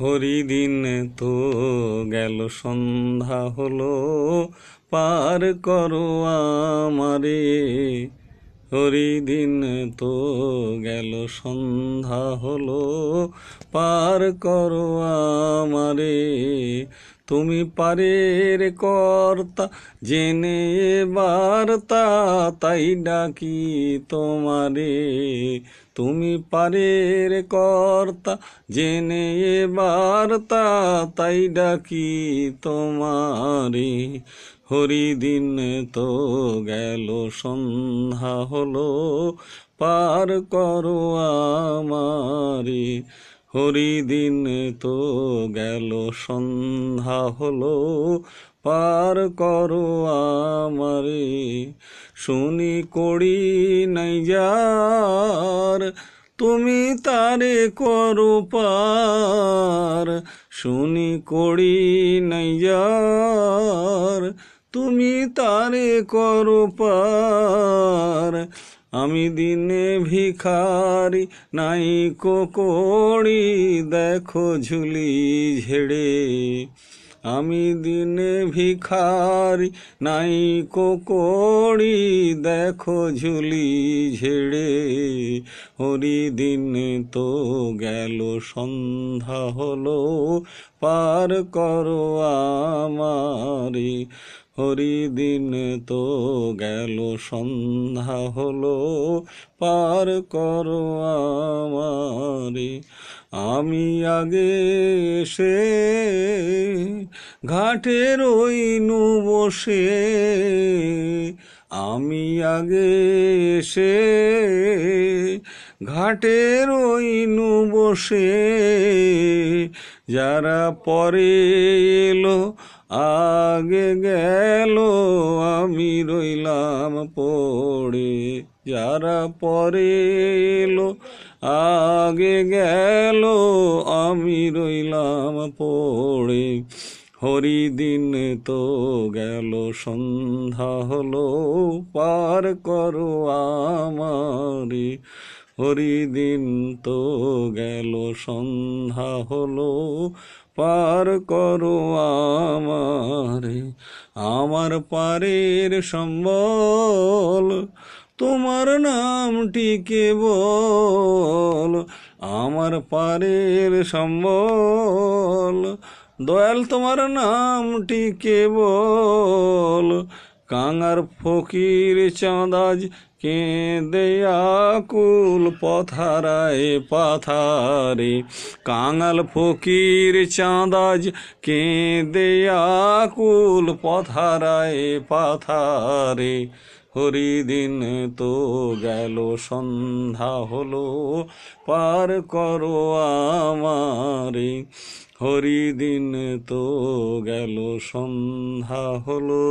হরিদিন তো গেল সন্ধ্যা হলো পার করো আমারে হরিদিন তো গেল সন্ধ্যা হলো পার করো আমারে তুমি পারের কর্তা জেনে বার্তা তাই ডাকি তোমারে তুমি পারের কর্তা জেনে বার্তা তাই ডাকি তোমারে হরিদিন তো গেল সন্ধ্যা হলো পার করো আমারে হরিদিন তো গেল সন্ধ্যা হলো পার করো আমারে শুনি করি নাই যার তুমি তারে করো পার শুনি করি নাই যার তুমি তারে করো পার আমি দিনে ভিখারি নাই কোকড়ি দেখো ঝুলি ঝেড়ে আমি দিনে ভিখারি নাই কোকড়ি দেখো ঝুলি ঝেড়ে হরি দিন তো গেল সন্ধ্যা হলো পার করো আমারি হরিদিন তো গেল সন্ধ্যা হলো পার কর আমারে আমি আগে সে ঘাটে নু বসে আমি আগে সে ঘাটে নু বসে যারা পরে এলো আগে গেল আমি রইলাম পড়ে যারা পরে এলো আগে গেল আমি রইলাম পড়ে হরিদিন তো গেল সন্ধ্যা হলো পার করো আমারে হরিদিন তো গেল সন্ধ্যা হলো পার করো আমারে আমার পারের সম্বল তোমার কে বল আমার পারের সম্বল দয়াল তোমার কে বল কাঙার ফকির চাঁদাজ কেঁদেয়া কুল পথারায় পাথারে কাঙাল ফকির চাঁদাজ কেঁদেয়া কুল পথারায় পাথারে হরিদিন তো গেল সন্ধ্যা হলো পার করো আমারে হরিদিন তো গেল সন্ধ্যা হলো